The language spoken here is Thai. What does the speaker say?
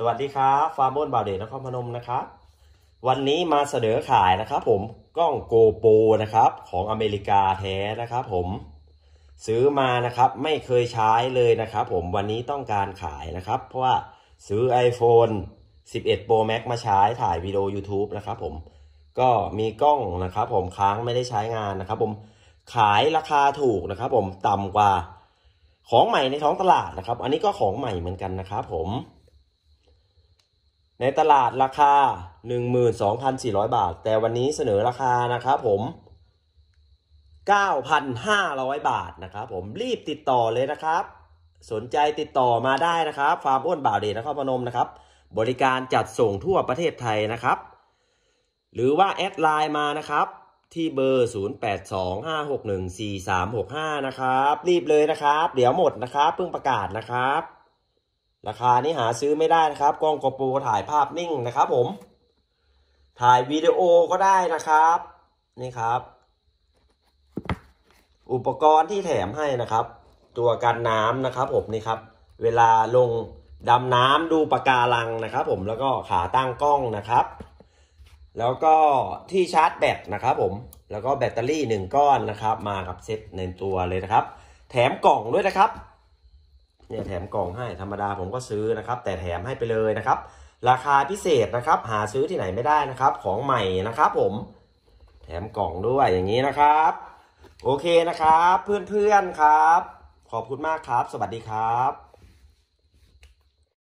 สวัสดีครับ ฟาร์มบนบ่าวเดชนครพนม นะครับ วันนี้มาเสนอขายนะครับผม กล้องโกโปนะครับ ของอเมริกาแท้นะครับผม ซื้อมานะครับ ไม่เคยใช้เลยนะครับผม วันนี้ต้องการขายนะครับ เพราะว่าซื้อ iPhone 11 Pro Max มาใช้ถ่ายวิดีโอ YouTube นะครับผม ก็มีกล้องนะครับผม ค้างไม่ได้ใช้งานนะครับผม ขายราคาถูกนะครับผม ต่ำกว่า ของใหม่ในท้องตลาดนะครับ อันนี้ก็ของใหม่เหมือนกันนะครับผมในตลาดราคา 12,400 บาท แต่วันนี้เสนอราคานะครับ ผม 9,500 บาทนะครับ ผมรีบติดต่อเลยนะครับ สนใจติดต่อมาได้นะครับฟาร์มอ้วนบ่าวเดชนครพนมนะครับ บริการจัดส่งทั่วประเทศไทยนะครับ หรือว่าแอดไลน์มานะครับ ที่เบอร์ 0825614365 นะครับ รีบเลยนะครับ เดี๋ยวหมดนะครับเพิ่งประกาศนะครับราคานี้หาซื้อไม่ได้นะครับกล้องโกโปรถ่ายภาพนิ่งนะครับ ผม ถ่ายวิดีโอก็ได้นะครับนี่ครับ อุปกรณ์ที่แถมให้นะครับ ตัวกันน้ำนะครับผมนี่ครับ เวลาลงดำน้ำดูปะการังนะครับ ผมแล้วก็ขาตั้งกล้องนะครับ แล้วก็ที่ชาร์จแบตนะครับ ผม แล้วก็แบตเตอรี่หนึ่งก้อนนะครับ มากับเซ็ตในตัวเลยนะครับแถมกล่องด้วยนะครับเนี่ยแถมกล่องให้ธรรมดาผมก็ซื้อนะครับ แต่แถมให้ไปเลยนะครับ ราคาพิเศษนะครับ หาซื้อที่ไหนไม่ได้นะครับ ของใหม่นะครับ ผม แถมกล่องด้วยอย่างนี้นะครับ โอเคนะครับ เพื่อนๆครับ ขอบคุณมากครับ สวัสดีครับ